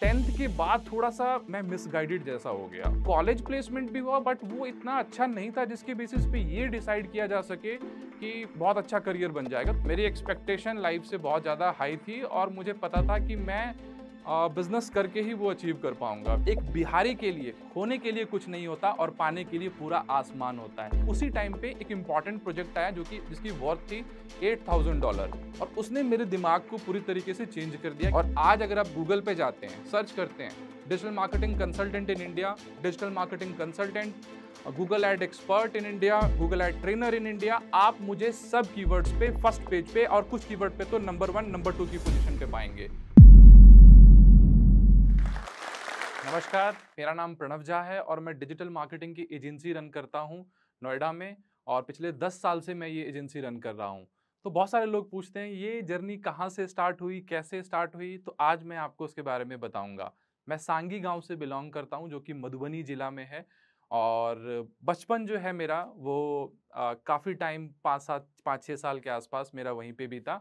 tenth के बाद थोड़ा सा मैं मिसगाइडेड जैसा हो गया कॉलेज प्लेसमेंट भी हुआ बट वो इतना अच्छा नहीं था जिसके बेसिस पे ये डिसाइड किया जा सके कि बहुत अच्छा करियर बन जाएगा मेरी एक्सपेक्टेशन लाइफ से बहुत ज़्यादा हाई थी और मुझे पता था कि मैं बिजनेस करके ही वो अचीव कर पाऊंगा एक बिहारी के लिए खोने के लिए कुछ नहीं होता और पाने के लिए पूरा आसमान होता है उसी टाइम पे एक इम्पॉर्टेंट प्रोजेक्ट आया जो कि जिसकी वर्थ थी एट थाउजेंड डॉलर और उसने मेरे दिमाग को पूरी तरीके से चेंज कर दिया और आज अगर आप गूगल पे जाते हैं सर्च करते हैं digital marketing consultant in India digital marketing consultant Google ad expert in India Google ad trainer in India आप मुझे सब कीवर्ड्स पे फर्स्ट पेज पे और कुछ कीवर्ड पे तो नंबर वन नंबर टू की पोजीशन पे पाएंगे नमस्कार मेरा नाम प्रणव झा है और मैं डिजिटल मार्केटिंग की एजेंसी रन करता हूँ नोएडा में और पिछले दस साल से मैं ये एजेंसी रन कर रहा हूँ तो बहुत सारे लोग पूछते हैं ये जर्नी कहाँ से स्टार्ट हुई कैसे स्टार्ट हुई तो आज मैं आपको उसके बारे में बताऊँगा मैं सांगी गाँव से बिलोंग करता हूँ जो कि मधुबनी ज़िला में है और बचपन जो है मेरा वो काफ़ी टाइम पाँच सात पाँच छः साल के आसपास मेरा वहीं भी बीता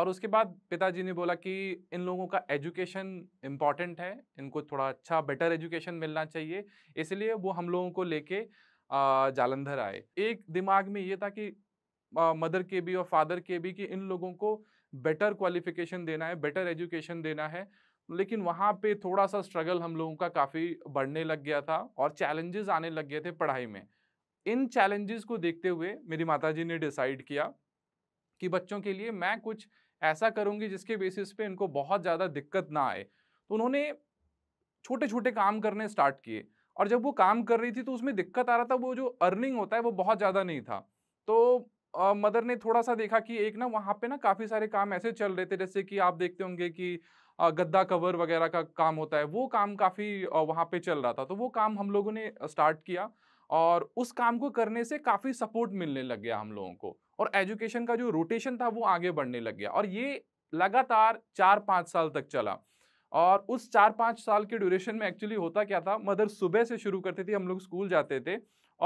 और उसके बाद पिताजी ने बोला कि इन लोगों का एजुकेशन इम्पॉर्टेंट है इनको थोड़ा अच्छा बेटर एजुकेशन मिलना चाहिए इसलिए वो हम लोगों को लेके जालंधर आए एक दिमाग में ये था कि मदर के भी और फादर के भी कि इन लोगों को बेटर क्वालिफिकेशन देना है बेटर एजुकेशन देना है लेकिन वहाँ पे थोड़ा सा स्ट्रगल हम लोगों का काफ़ी बढ़ने लग गया था और चैलेंजेस आने लग गए थे पढ़ाई में इन चैलेंजेस को देखते हुए मेरी माताजी ने डिसाइड किया कि बच्चों के लिए मैं कुछ ऐसा करूंगी जिसके बेसिस पे इनको बहुत ज़्यादा दिक्कत ना आए तो उन्होंने छोटे छोटे काम करने स्टार्ट किए और जब वो काम कर रही थी तो उसमें दिक्कत आ रहा था वो जो अर्निंग होता है वो बहुत ज़्यादा नहीं था तो आ, मदर ने थोड़ा सा देखा कि एक ना वहाँ पे ना काफ़ी सारे काम ऐसे चल रहे थे जैसे कि आप देखते होंगे कि गद्दा कवर वगैरह का काम होता है वो काम काफ़ी वहाँ पे चल रहा था तो वो काम हम लोगों ने स्टार्ट किया और उस काम को करने से काफ़ी सपोर्ट मिलने लग गया हम लोगों को और एजुकेशन का जो रोटेशन था वो आगे बढ़ने लग गया और ये लगातार चार पाँच साल तक चला और उस चार पाँच साल के ड्यूरेशन में एक्चुअली होता क्या था मदर सुबह से शुरू करती थी हम लोग स्कूल जाते थे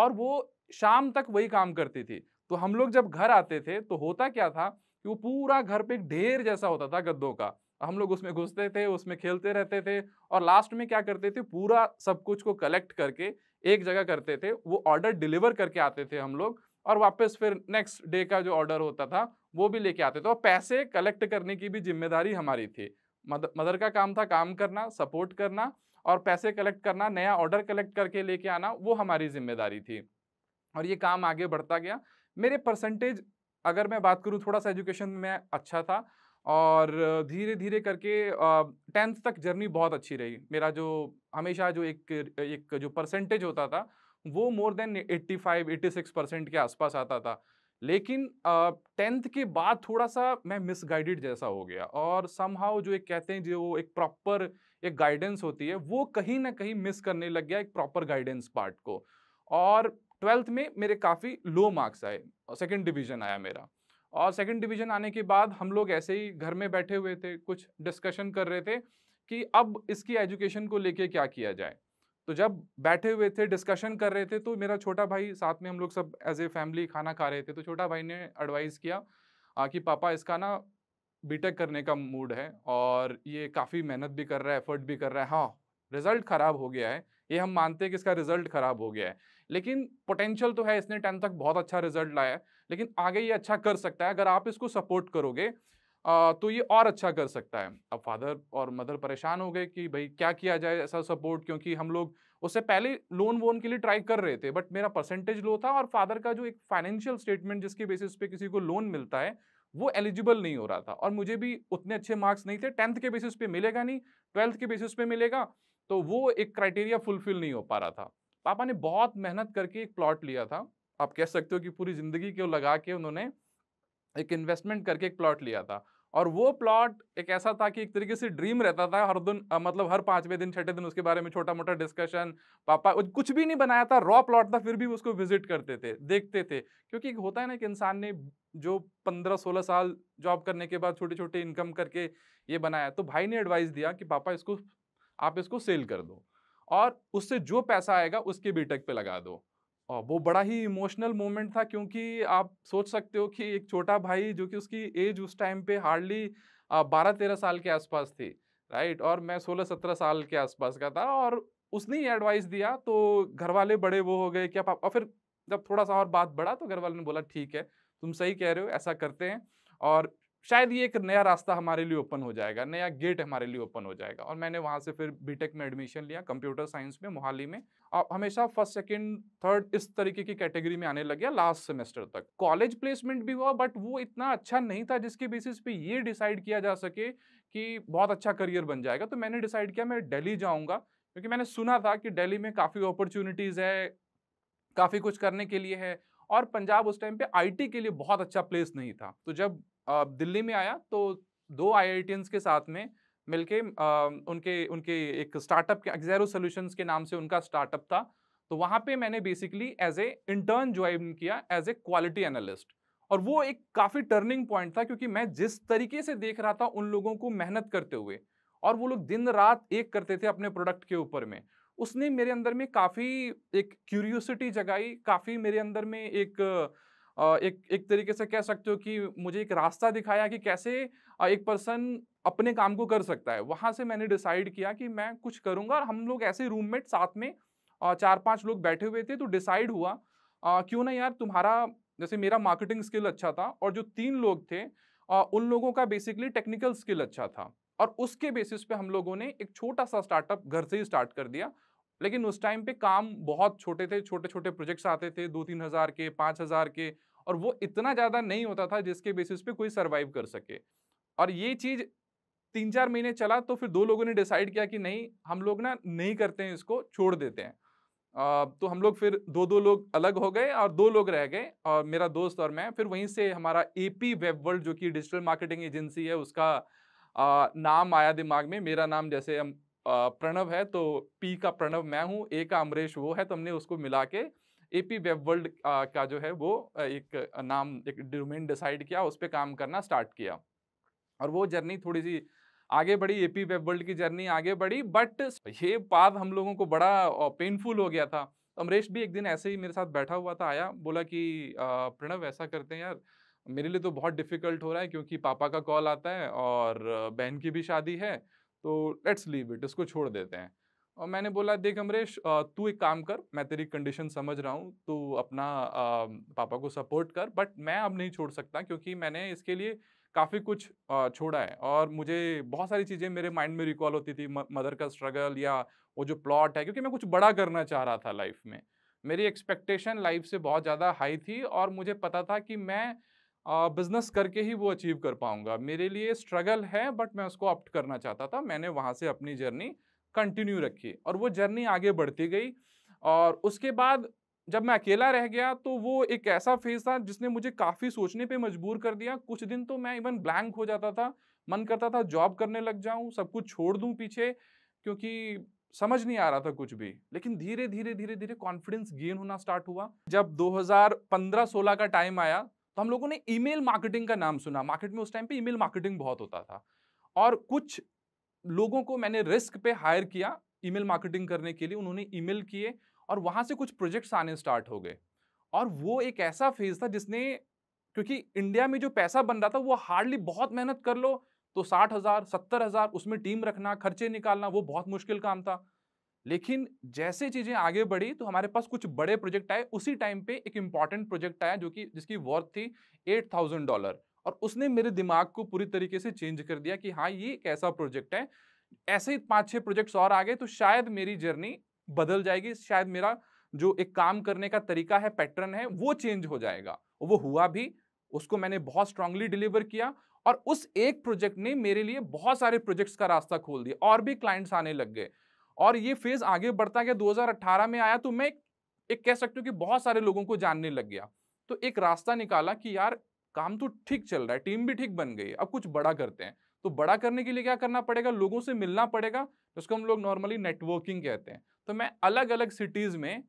और वो शाम तक वही काम करती थी तो हम लोग जब घर आते थे तो होता क्या था कि वो पूरा घर पे एक ढेर जैसा होता था गद्दों का हम लोग उसमें घुसते थे उसमें खेलते रहते थे और लास्ट में क्या करते थे पूरा सब कुछ को कलेक्ट करके एक जगह करते थे वो ऑर्डर डिलीवर करके आते थे हम लोग और वापस फिर नेक्स्ट डे का जो ऑर्डर होता था वो भी लेके आते तो पैसे कलेक्ट करने की भी जिम्मेदारी हमारी थी मदर मदर का काम था काम करना सपोर्ट करना और पैसे कलेक्ट करना नया ऑर्डर कलेक्ट करके लेके आना वो हमारी जिम्मेदारी थी और ये काम आगे बढ़ता गया मेरे परसेंटेज अगर मैं बात करूँ थोड़ा सा एजुकेशन में अच्छा था और धीरे धीरे करके टेंथ तक जर्नी बहुत अच्छी रही मेरा जो हमेशा जो एक एक जो परसेंटेज होता था वो मोर देन 85 86 परसेंट के आसपास आता था लेकिन टेंथ के बाद थोड़ा सा मैं मिसगाइडेड जैसा हो गया और समहाउ जो एक कहते हैं जो एक प्रॉपर एक गाइडेंस होती है वो कहीं ना कहीं मिस करने लग गया एक प्रॉपर गाइडेंस पार्ट को और ट्वेल्थ में मेरे काफ़ी लो मार्क्स आए और सेकेंड डिवीज़न आया मेरा और सेकेंड डिवीज़न आने के बाद हम लोग ऐसे ही घर में बैठे हुए थे कुछ डिस्कशन कर रहे थे कि अब इसकी एजुकेशन को लेके क्या किया जाए तो जब बैठे हुए थे डिस्कशन कर रहे थे तो मेरा छोटा भाई साथ में हम लोग सब एज ए फैमिली खाना खा रहे थे तो छोटा भाई ने एडवाइस किया आ, कि पापा इसका ना बीटेक करने का मूड है और ये काफ़ी मेहनत भी कर रहा है एफर्ट भी कर रहा है हाँ रिजल्ट ख़राब हो गया है ये हम मानते हैं कि इसका रिजल्ट ख़राब हो गया है लेकिन पोटेंशियल तो है इसने टेंथ तक बहुत अच्छा रिजल्ट लाया है लेकिन आगे ये अच्छा कर सकता है अगर आप इसको सपोर्ट करोगे आ, तो ये और अच्छा कर सकता है अब फादर और मदर परेशान हो गए कि भाई क्या किया जाए ऐसा सपोर्ट क्योंकि हम लोग उससे पहले लोन वोन के लिए ट्राई कर रहे थे बट मेरा परसेंटेज लो था और फादर का जो एक फाइनेंशियल स्टेटमेंट जिसके बेसिस पे किसी को लोन मिलता है वो एलिजिबल नहीं हो रहा था और मुझे भी उतने अच्छे मार्क्स नहीं थे टेंथ के बेसिस पे मिलेगा नहीं ट्वेल्थ के बेसिस पे मिलेगा तो वो एक क्राइटेरिया फुलफिल नहीं हो पा रहा था पापा ने बहुत मेहनत करके एक प्लॉट लिया था आप कह सकते हो कि पूरी ज़िंदगी के लगा के उन्होंने एक इन्वेस्टमेंट करके एक प्लॉट लिया था और वो प्लॉट एक ऐसा था कि एक तरीके से ड्रीम रहता था हर दिन मतलब हर पाँचवें दिन छठे दिन उसके बारे में छोटा मोटा डिस्कशन पापा कुछ भी नहीं बनाया था रॉ प्लॉट था फिर भी उसको विजिट करते थे देखते थे क्योंकि होता है ना कि इंसान ने जो पंद्रह सोलह साल जॉब करने के बाद छोटे छोटे इनकम करके ये बनाया तो भाई ने एडवाइस दिया कि पापा इसको आप इसको सेल कर दो और उससे जो पैसा आएगा उसके बीटेक पे लगा दो और वो बड़ा ही इमोशनल मोमेंट था क्योंकि आप सोच सकते हो कि एक छोटा भाई जो कि उसकी एज उस टाइम पे हार्डली बारह तेरह साल के आसपास थी राइट और मैं सोलह सत्रह साल के आसपास का था और उसने ही एडवाइस दिया तो घर वाले बड़े वो हो गए कि आप और फिर जब थोड़ा सा और बात बढ़ा तो घर वाले ने बोला ठीक है तुम सही कह रहे हो ऐसा करते हैं और शायद ये एक नया रास्ता हमारे लिए ओपन हो जाएगा नया गेट हमारे लिए ओपन हो जाएगा और मैंने वहाँ से फिर बीटेक में एडमिशन लिया कंप्यूटर साइंस में मोहाली में आप हमेशा फर्स्ट सेकंड थर्ड इस तरीके की कैटेगरी में आने लग गया लास्ट सेमेस्टर तक कॉलेज प्लेसमेंट भी हुआ बट वो इतना अच्छा नहीं था जिसके बेसिस पे ये डिसाइड किया जा सके कि बहुत अच्छा करियर बन जाएगा तो मैंने डिसाइड किया मैं डेली जाऊँगा क्योंकि मैंने सुना था कि डेली में काफ़ी अपॉर्चुनिटीज़ है काफ़ी कुछ करने के लिए है और पंजाब उस टाइम पे आईटी के लिए बहुत अच्छा प्लेस नहीं था तो जब दिल्ली में आया तो दो आई के साथ में मिलके उनके उनके एक स्टार्टअप के एक्जेरो सोल्यूशन के नाम से उनका स्टार्टअप था तो वहाँ पे मैंने basically as a intern join किया एज ए क्वालिटी एनालिस्ट और वो एक काफ़ी टर्निंग पॉइंट था क्योंकि मैं जिस तरीके से देख रहा था उन लोगों को मेहनत करते हुए और वो लोग दिन रात एक करते थे अपने प्रोडक्ट के ऊपर में उसने मेरे अंदर में काफ़ी एक क्यूरियोसिटी जगाई काफ़ी मेरे अंदर में एक एक एक तरीके से कह सकते हो कि मुझे एक रास्ता दिखाया कि कैसे एक पर्सन अपने काम को कर सकता है वहाँ से मैंने डिसाइड किया कि मैं कुछ करूँगा और हम लोग ऐसे रूममेट साथ में चार पांच लोग बैठे हुए थे तो डिसाइड हुआ क्यों ना यार तुम्हारा जैसे मेरा मार्केटिंग स्किल अच्छा था और जो तीन लोग थे उन लोगों का बेसिकली टेक्निकल स्किल अच्छा था और उसके बेसिस पे हम लोगों ने एक छोटा सा स्टार्टअप घर से ही स्टार्ट कर दिया लेकिन उस टाइम पे काम बहुत छोटे थे छोटे छोटे प्रोजेक्ट्स आते थे दो तीन हज़ार के पाँच हज़ार के और वो इतना ज़्यादा नहीं होता था जिसके बेसिस पे कोई सर्वाइव कर सके और ये चीज़ तीन चार महीने चला तो फिर दो लोगों ने डिसाइड किया कि नहीं हम लोग ना नहीं करते हैं इसको छोड़ देते हैं तो हम लोग फिर दो दो लोग अलग हो गए और दो लोग रह गए और मेरा दोस्त और मैं फिर वहीं से हमारा ए पी वेब वर्ल्ड जो कि डिजिटल मार्केटिंग एजेंसी है उसका आ, नाम आया दिमाग में मेरा नाम जैसे हम प्रणव है तो पी का प्रणव मैं हूँ ए का अमरेश वो है तो हमने उसको मिला के ए पी वेब वर्ल्ड का जो है वो एक नाम एक डोमेन डिसाइड किया उस पर काम करना स्टार्ट किया और वो जर्नी थोड़ी सी आगे बढ़ी ए पी वेब वर्ल्ड की जर्नी आगे बढ़ी बट ये पाद हम लोगों को बड़ा पेनफुल हो गया था अमरेश भी एक दिन ऐसे ही मेरे साथ बैठा हुआ था आया बोला कि प्रणव ऐसा करते हैं यार मेरे लिए तो बहुत डिफिकल्ट हो रहा है क्योंकि पापा का कॉल आता है और बहन की भी शादी है तो लेट्स लीव इट इसको छोड़ देते हैं और मैंने बोला देख अमरेश तू एक काम कर मैं तेरी कंडीशन समझ रहा हूँ तू अपना आ, पापा को सपोर्ट कर बट मैं अब नहीं छोड़ सकता क्योंकि मैंने इसके लिए काफ़ी कुछ आ, छोड़ा है और मुझे बहुत सारी चीज़ें मेरे माइंड में रिकॉल होती थी मदर का स्ट्रगल या वो जो प्लॉट है क्योंकि मैं कुछ बड़ा करना चाह रहा था लाइफ में मेरी एक्सपेक्टेशन लाइफ से बहुत ज़्यादा हाई थी और मुझे पता था कि मैं बिजनेस करके ही वो अचीव कर पाऊंगा मेरे लिए स्ट्रगल है बट मैं उसको ऑप्ट करना चाहता था मैंने वहाँ से अपनी जर्नी कंटिन्यू रखी और वो जर्नी आगे बढ़ती गई और उसके बाद जब मैं अकेला रह गया तो वो एक ऐसा फेज था जिसने मुझे काफ़ी सोचने पे मजबूर कर दिया कुछ दिन तो मैं इवन ब्लैंक हो जाता था मन करता था जॉब करने लग जाऊं सब कुछ छोड़ दूं पीछे क्योंकि समझ नहीं आ रहा था कुछ भी लेकिन धीरे धीरे धीरे धीरे कॉन्फिडेंस गेन होना स्टार्ट हुआ जब 2015-16 का टाइम आया तो हम लोगों ने ईमेल मार्केटिंग का नाम सुना मार्केट में उस टाइम पे ईमेल मार्केटिंग बहुत होता था और कुछ लोगों को मैंने रिस्क पे हायर किया ईमेल मार्केटिंग करने के लिए उन्होंने ईमेल किए और वहाँ से कुछ प्रोजेक्ट्स आने स्टार्ट हो गए और वो एक ऐसा फेज था जिसने क्योंकि इंडिया में जो पैसा बन रहा था वो हार्डली बहुत मेहनत कर लो तो साठ हज़ार सत्तर हज़ार उसमें टीम रखना खर्चे निकालना वो बहुत मुश्किल काम था लेकिन जैसे चीज़ें आगे बढ़ी तो हमारे पास कुछ बड़े प्रोजेक्ट आए उसी टाइम पे एक इंपॉर्टेंट प्रोजेक्ट आया जो कि जिसकी वर्थ थी एट थाउजेंड डॉलर और उसने मेरे दिमाग को पूरी तरीके से चेंज कर दिया कि हाँ ये कैसा प्रोजेक्ट है ऐसे ही पाँच छः प्रोजेक्ट और आ गए तो शायद मेरी जर्नी बदल जाएगी शायद मेरा जो एक काम करने का तरीका है पैटर्न है वो चेंज हो जाएगा वो हुआ भी उसको मैंने बहुत स्ट्रांगली डिलीवर किया और उस एक प्रोजेक्ट ने मेरे लिए बहुत सारे प्रोजेक्ट्स का रास्ता खोल दिया और भी क्लाइंट्स आने लग गए और ये फेज आगे बढ़ता गया 2018 में आया तो मैं एक कह सकती हूँ कि बहुत सारे लोगों को जानने लग गया तो एक रास्ता निकाला कि यार काम तो ठीक चल रहा है टीम भी ठीक बन गई अब कुछ बड़ा करते हैं तो बड़ा करने के लिए क्या करना पड़ेगा लोगों से मिलना पड़ेगा उसको हम लोग नॉर्मली नेटवर्किंग कहते हैं तो मैं अलग अलग सिटीज़ में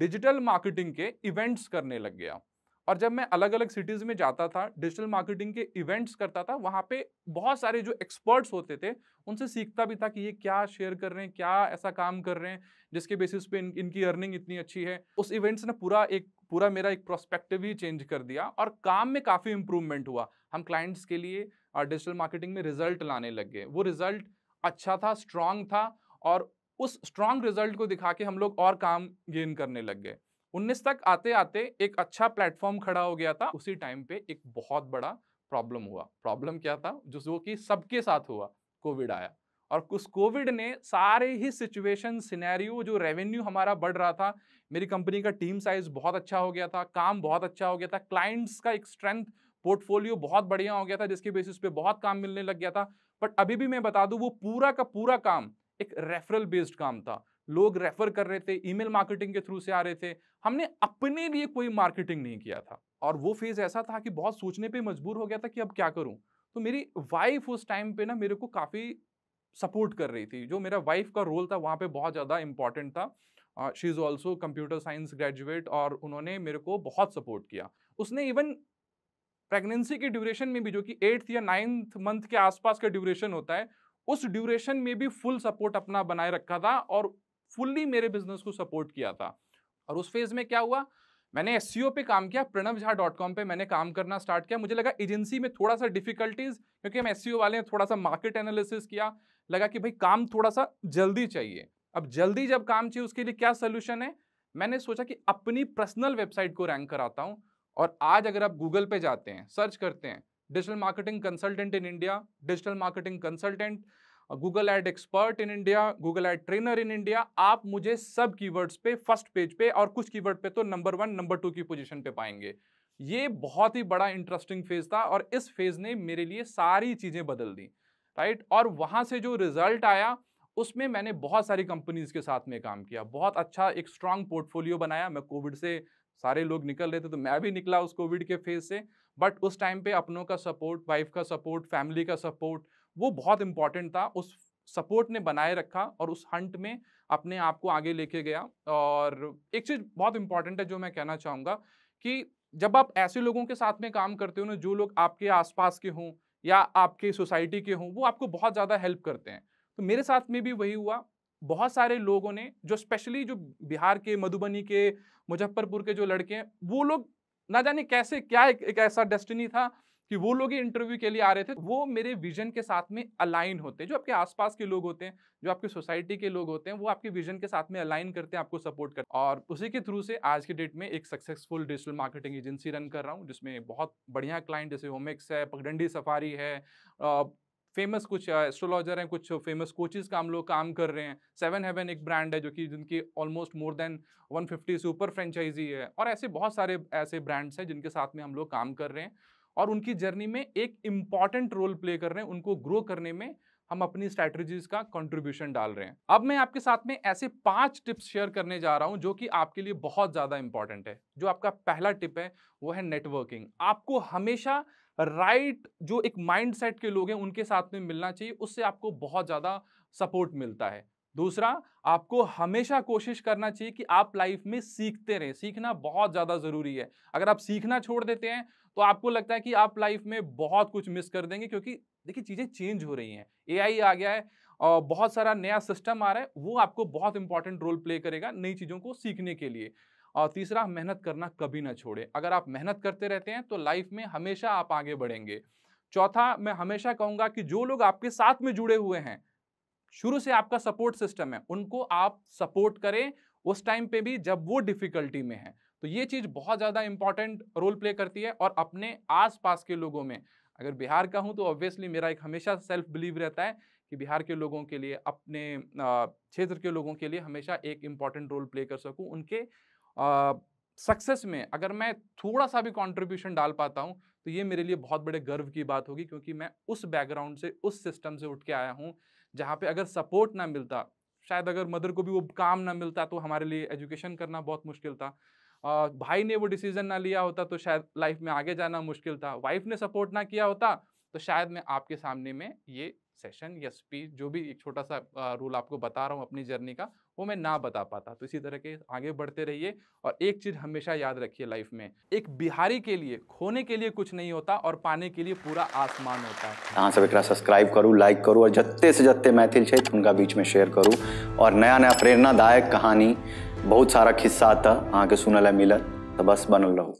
डिजिटल मार्केटिंग के इवेंट्स करने लग गया और जब मैं अलग अलग सिटीज में जाता था डिजिटल मार्केटिंग के इवेंट्स करता था वहाँ पे बहुत सारे जो एक्सपर्ट्स होते थे उनसे सीखता भी था कि ये क्या शेयर कर रहे हैं क्या ऐसा काम कर रहे हैं जिसके बेसिस पे इन, इनकी अर्निंग इतनी अच्छी है उस इवेंट्स ने पूरा एक पूरा मेरा एक प्रोस्पेक्टिव ही चेंज कर दिया और काम में काफ़ी इम्प्रूवमेंट हुआ हम क्लाइंट्स के लिए और डिजिटल मार्केटिंग में रिजल्ट लाने लग गए वो रिजल्ट अच्छा था स्ट्रांग था और उस स्ट्रांग रिजल्ट को दिखा के हम लोग और काम गेन करने लग गए 19 तक आते आते एक अच्छा प्लेटफॉर्म खड़ा हो गया था उसी टाइम पे एक बहुत बड़ा प्रॉब्लम हुआ प्रॉब्लम क्या था जो जो कि सबके साथ हुआ कोविड आया और उस कोविड ने सारे ही सिचुएशन सिनेरियो जो रेवेन्यू हमारा बढ़ रहा था मेरी कंपनी का टीम साइज बहुत अच्छा हो गया था काम बहुत अच्छा हो गया था क्लाइंट्स का एक स्ट्रेंथ पोर्टफोलियो बहुत बढ़िया हो गया था जिसके बेसिस पे बहुत काम मिलने लग गया था बट अभी भी मैं बता दूं वो पूरा का पूरा काम एक रेफरल बेस्ड काम था लोग रेफर कर रहे थे ईमेल मार्केटिंग के थ्रू से आ रहे थे हमने अपने लिए कोई मार्केटिंग नहीं किया था और वो फेज़ ऐसा था कि बहुत सोचने पे मजबूर हो गया था कि अब क्या करूं तो मेरी वाइफ उस टाइम पे ना मेरे को काफ़ी सपोर्ट कर रही थी जो मेरा वाइफ का रोल था वहाँ पे बहुत ज़्यादा इंपॉर्टेंट था she is also computer science graduate और उन्होंने मेरे को बहुत सपोर्ट किया उसने इवन प्रेगनेंसी के ड्यूरेशन में भी जो कि एट्थ या नाइन्थ मंथ के आसपास का ड्यूरेशन होता है उस ड्यूरेशन में भी फुल सपोर्ट अपना बनाए रखा था और फुल्ली मेरे बिजनेस को सपोर्ट किया था और उस फेज में क्या हुआ मैंने एस e पे काम किया प्रणव झा डॉट कॉम पर मैंने काम करना स्टार्ट किया मुझे लगा एजेंसी में थोड़ा सा डिफिकल्टीज क्योंकि हम एस e वाले हैं थोड़ा सा मार्केट एनालिसिस किया लगा कि भाई काम थोड़ा सा जल्दी चाहिए अब जल्दी जब काम चाहिए उसके लिए क्या सोल्यूशन है मैंने सोचा कि अपनी पर्सनल वेबसाइट को रैंक कराता हूँ और आज अगर आप गूगल पे जाते हैं सर्च करते हैं digital marketing consultant in India digital marketing consultant Google ad expert in India Google ad trainer in India आप मुझे सब कीवर्ड्स पे फर्स्ट पेज पे और कुछ कीवर्ड पे तो नंबर वन नंबर टू की पोजीशन पे पाएंगे ये बहुत ही बड़ा इंटरेस्टिंग फेज था और इस फेज ने मेरे लिए सारी चीज़ें बदल दी राइट और वहाँ से जो रिजल्ट आया उसमें मैंने बहुत सारी कंपनीज के साथ में काम किया बहुत अच्छा एक स्ट्रांग पोर्टफोलियो बनाया मैं कोविड से सारे लोग निकल रहे थे तो मैं भी निकला उस कोविड के फेज से बट उस टाइम पे अपनों का सपोर्ट वाइफ का सपोर्ट फैमिली का सपोर्ट वो बहुत इंपॉर्टेंट था उस सपोर्ट ने बनाए रखा और उस हंट में अपने आप को आगे लेके गया और एक चीज़ बहुत इंपॉर्टेंट है जो मैं कहना चाहूँगा कि जब आप ऐसे लोगों के साथ में काम करते हो ना जो लोग आपके आसपास के हों या आपके सोसाइटी के हों वो आपको बहुत ज़्यादा हेल्प करते हैं तो मेरे साथ में भी वही हुआ बहुत सारे लोगों ने जो स्पेशली जो बिहार के मधुबनी के मुजफ्फरपुर के जो लड़के हैं वो लोग ना जाने कैसे क्या एक, एक ऐसा डेस्टिनी था कि वो लोग इंटरव्यू के लिए आ रहे थे वो मेरे विजन के साथ में अलाइन होते हैं जो आपके आसपास के लोग होते हैं जो आपकी सोसाइटी के लोग होते हैं वो आपके विजन के साथ में अलाइन करते हैं आपको सपोर्ट करते हैं और उसी के थ्रू से आज के डेट में एक successful digital marketing agency run कर रहा हूँ जिसमें बहुत बढ़िया क्लाइंट जैसे होमेक्स है पगडंडी सफारी है फेमस कुछ एस्ट्रोलॉजर हैं कुछ फेमस कोचेज का हम लोग काम कर रहे हैं सेवन हेवन एक ब्रांड है जो कि जिनकी ऑलमोस्ट मोर देन 150 से ऊपर फ्रेंचाइजी है और ऐसे बहुत सारे ऐसे ब्रांड्स हैं जिनके साथ में हम लोग काम कर रहे हैं और उनकी जर्नी में एक इम्पॉर्टेंट रोल प्ले कर रहे हैं उनको ग्रो करने में हम अपनी स्ट्रैटेजीज का कंट्रीब्यूशन डाल रहे हैं अब मैं आपके साथ में ऐसे पांच टिप्स शेयर करने जा रहा हूं जो कि आपके लिए बहुत ज़्यादा इंपॉर्टेंट है जो आपका पहला टिप है वो है नेटवर्किंग आपको हमेशा राइट right, जो एक माइंडसेट के लोग हैं उनके साथ में मिलना चाहिए उससे आपको बहुत ज़्यादा सपोर्ट मिलता है दूसरा आपको हमेशा कोशिश करना चाहिए कि आप लाइफ में सीखते रहें सीखना बहुत ज़्यादा ज़रूरी है अगर आप सीखना छोड़ देते हैं तो आपको लगता है कि आप लाइफ में बहुत कुछ मिस कर देंगे क्योंकि देखिए चीज़ें चेंज हो रही हैं एआई आ गया है और बहुत सारा नया सिस्टम आ रहा है वो आपको बहुत इंपॉर्टेंट रोल प्ले करेगा नई चीज़ों को सीखने के लिए और तीसरा मेहनत करना कभी ना छोड़े अगर आप मेहनत करते रहते हैं तो लाइफ में हमेशा आप आगे बढ़ेंगे चौथा मैं हमेशा कहूँगा कि जो लोग आपके साथ में जुड़े हुए हैं शुरू से आपका सपोर्ट सिस्टम है उनको आप सपोर्ट करें उस टाइम पे भी जब वो डिफ़िकल्टी में है तो ये चीज़ बहुत ज़्यादा इंपॉर्टेंट रोल प्ले करती है और अपने आसपास के लोगों में अगर बिहार का हूँ तो ऑब्वियसली मेरा एक हमेशा सेल्फ बिलीव रहता है कि बिहार के लोगों के लिए अपने क्षेत्र के लोगों के लिए हमेशा एक इम्पॉर्टेंट रोल प्ले कर सकूँ उनके सक्सेस में अगर मैं थोड़ा सा भी कंट्रीब्यूशन डाल पाता हूँ तो ये मेरे लिए बहुत बड़े गर्व की बात होगी क्योंकि मैं उस बैकग्राउंड से उस सिस्टम से उठ के आया हूँ जहाँ पर अगर सपोर्ट ना मिलता शायद अगर मदर को भी वो काम ना मिलता तो हमारे लिए एजुकेशन करना बहुत मुश्किल था भाई ने वो डिसीजन ना लिया होता तो शायद लाइफ में आगे जाना मुश्किल था वाइफ ने सपोर्ट ना किया होता तो शायद मैं आपके सामने में ये सेशन या स्पीच जो भी एक छोटा सा रूल आपको बता रहा हूँ अपनी जर्नी का वो मैं ना बता पाता तो इसी तरह के आगे बढ़ते रहिए और एक चीज़ हमेशा याद रखिए लाइफ में एक बिहारी के लिए खोने के लिए कुछ नहीं होता और पाने के लिए पूरा आसमान होता है हाँ सब एक सब्सक्राइब करूँ लाइक करूँ और जत्ते से जत्ते मैथिल छे उनका बीच में शेयर करूँ और नया नया प्रेरणादायक कहानी बहुत सारा खिस्सा आता अहाँ के सुनल मिलत तो बस बनल रहू